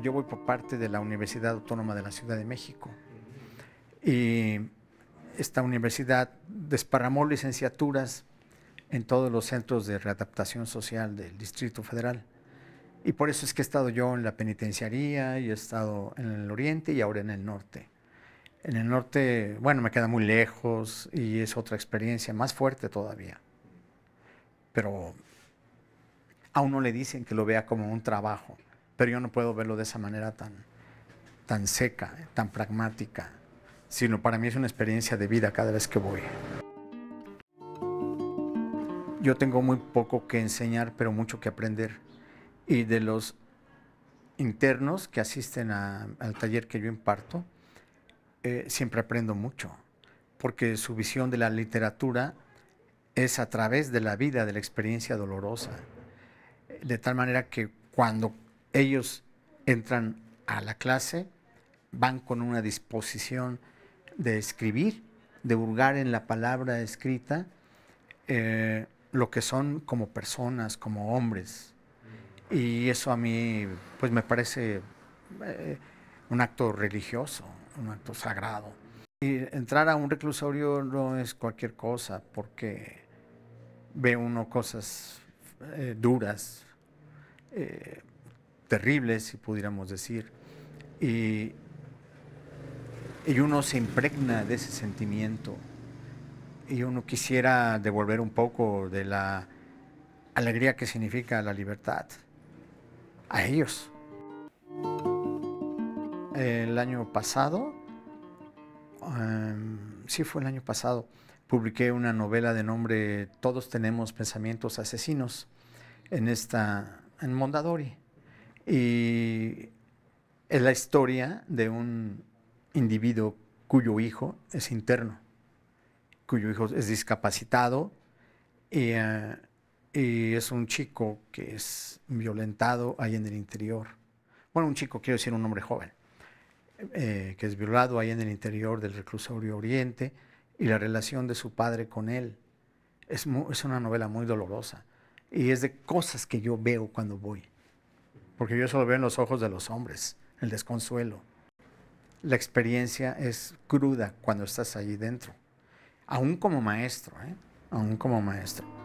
yo voy por parte de la Universidad Autónoma de la Ciudad de México. Y esta universidad desparramó licenciaturas en todos los centros de readaptación social del Distrito Federal. Y por eso es que he estado yo en la penitenciaría y he estado en el oriente y ahora en el norte. En el norte, bueno, me queda muy lejos y es otra experiencia más fuerte todavía. Pero a uno le dicen que lo vea como un trabajo. Pero yo no puedo verlo de esa manera tan, tan seca, tan pragmática, sino para mí es una experiencia de vida cada vez que voy. Yo tengo muy poco que enseñar, pero mucho que aprender. Y de los internos que asisten al taller que yo imparto, eh, siempre aprendo mucho, porque su visión de la literatura es a través de la vida, de la experiencia dolorosa. De tal manera que cuando ellos entran a la clase, van con una disposición de escribir, de hurgar en la palabra escrita eh, lo que son como personas, como hombres. Y eso a mí, pues me parece eh, un acto religioso, un acto sagrado. Y entrar a un reclusorio no es cualquier cosa, porque ve uno cosas eh, duras, terribles, si pudiéramos decir. Y, uno se impregna de ese sentimiento. Y uno quisiera devolver un poco de la alegría que significa la libertad a ellos. El año pasado, em, sí fue el año pasado, publiqué una novela de nombre Todos tenemos pensamientos asesinos en esta en Mondadori. Y es la historia de un individuo cuyo hijo es interno, cuyo hijo es discapacitado eh, y, es un chico que es violentado ahí en el interior. Bueno, un chico, quiero decir un hombre joven, eh, que es violado ahí en el interior del reclusorio Oriente y la relación de su padre con él. es una novela muy dolorosa y es de cosas que yo veo cuando voy porque yo solo veo en los ojos de los hombres, el desconsuelo. La experiencia es cruda cuando estás allí dentro, aún como maestro, ¿eh? aún como maestro.